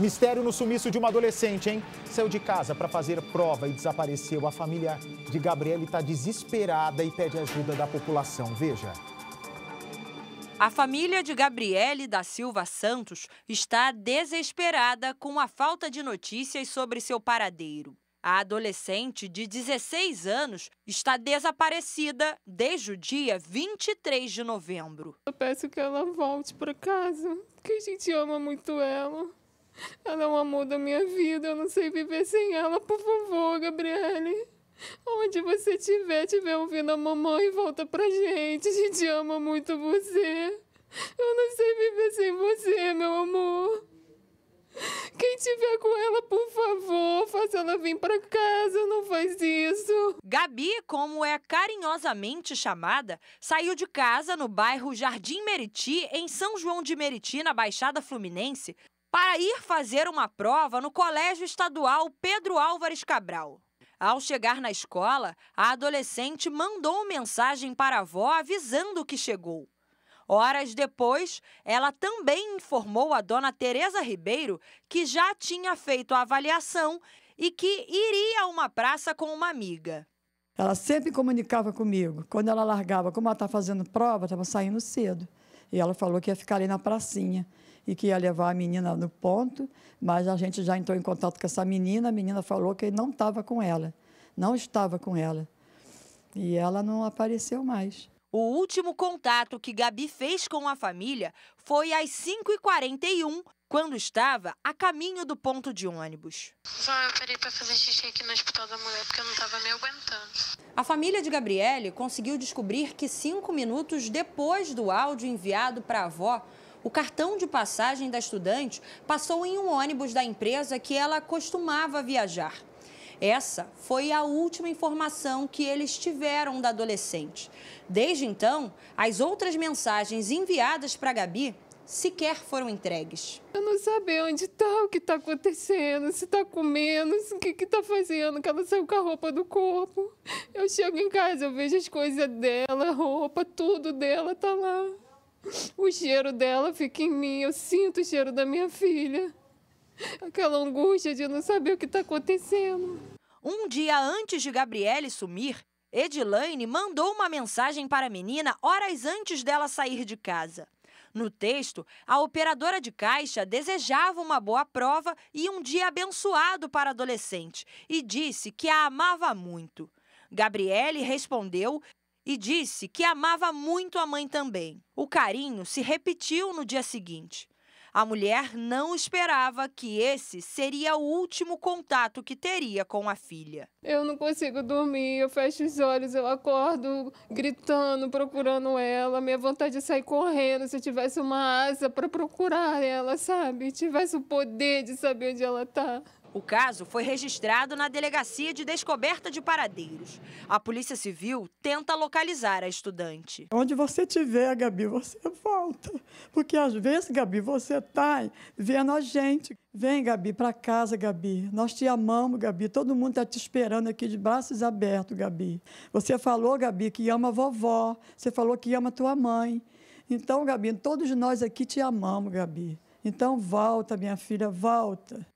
Mistério no sumiço de uma adolescente, hein? Saiu de casa para fazer prova e desapareceu. A família de Gabriele está desesperada e pede ajuda da população. Veja. A família de Gabriele da Silva Santos está desesperada com a falta de notícias sobre seu paradeiro. A adolescente de 16 anos está desaparecida desde o dia 23 de novembro. Eu peço que ela volte para casa, que a gente ama muito ela. Ela é o amor da minha vida, eu não sei viver sem ela. Por favor, Gabriele. Onde você estiver, estiver ouvindo a mamãe, volta pra gente. A gente ama muito você. Eu não sei viver sem você, meu amor. Quem tiver com ela, por favor, faça ela vir para casa, não faz isso. Gabi, como é carinhosamente chamada, saiu de casa no bairro Jardim Meriti, em São João de Meriti, na Baixada Fluminense, para ir fazer uma prova no Colégio Estadual Pedro Álvares Cabral. Ao chegar na escola, a adolescente mandou mensagem para a avó avisando que chegou. Horas depois, ela também informou a dona Tereza Ribeiro que já tinha feito a avaliação e que iria a uma praça com uma amiga. Ela sempre comunicava comigo. Quando ela largava, como ela estava tá fazendo prova, estava saindo cedo. E ela falou que ia ficar ali na pracinha e que ia levar a menina no ponto, mas a gente já entrou em contato com essa menina. A menina falou que não estava com ela, não estava com ela. E ela não apareceu mais. O último contato que Gabi fez com a família foi às 5h41, quando estava a caminho do ponto de ônibus. Só eu parei para fazer xixi aqui no Hospital da Mulher porque eu não estava me aguentando. A família de Gabriele conseguiu descobrir que cinco minutos depois do áudio enviado para a avó, o cartão de passagem da estudante passou em um ônibus da empresa que ela costumava viajar. Essa foi a última informação que eles tiveram da adolescente. Desde então, as outras mensagens enviadas para Gabi sequer foram entregues. Eu não sabia onde está, o que está acontecendo, se está comendo, o que está fazendo, que ela saiu com a roupa do corpo. Eu chego em casa, eu vejo as coisas dela, a roupa, tudo dela tá lá. O cheiro dela fica em mim, eu sinto o cheiro da minha filha. Aquela angústia de não saber o que está acontecendo. Um dia antes de Gabriele sumir, Edilaine mandou uma mensagem para a menina horas antes dela sair de casa. No texto, a operadora de caixa desejava uma boa prova e um dia abençoado para a adolescente e disse que a amava muito. Gabriele respondeu e disse que amava muito a mãe também. O carinho se repetiu no dia seguinte. A mulher não esperava que esse seria o último contato que teria com a filha. Eu não consigo dormir, eu fecho os olhos, eu acordo gritando, procurando ela. Minha vontade é sair correndo. Se eu tivesse uma asa para procurar ela, sabe? Tivesse o poder de saber onde ela está. O caso foi registrado na Delegacia de Descoberta de Paradeiros. A Polícia Civil tenta localizar a estudante. Onde você estiver, Gabi, você volta. Porque às vezes, Gabi, você está vendo a gente. Vem, Gabi, para casa, Gabi. Nós te amamos, Gabi. Todo mundo está te esperando aqui de braços abertos, Gabi. Você falou, Gabi, que ama a vovó. Você falou que ama tua mãe. Então, Gabi, todos nós aqui te amamos, Gabi. Então, volta, minha filha, volta.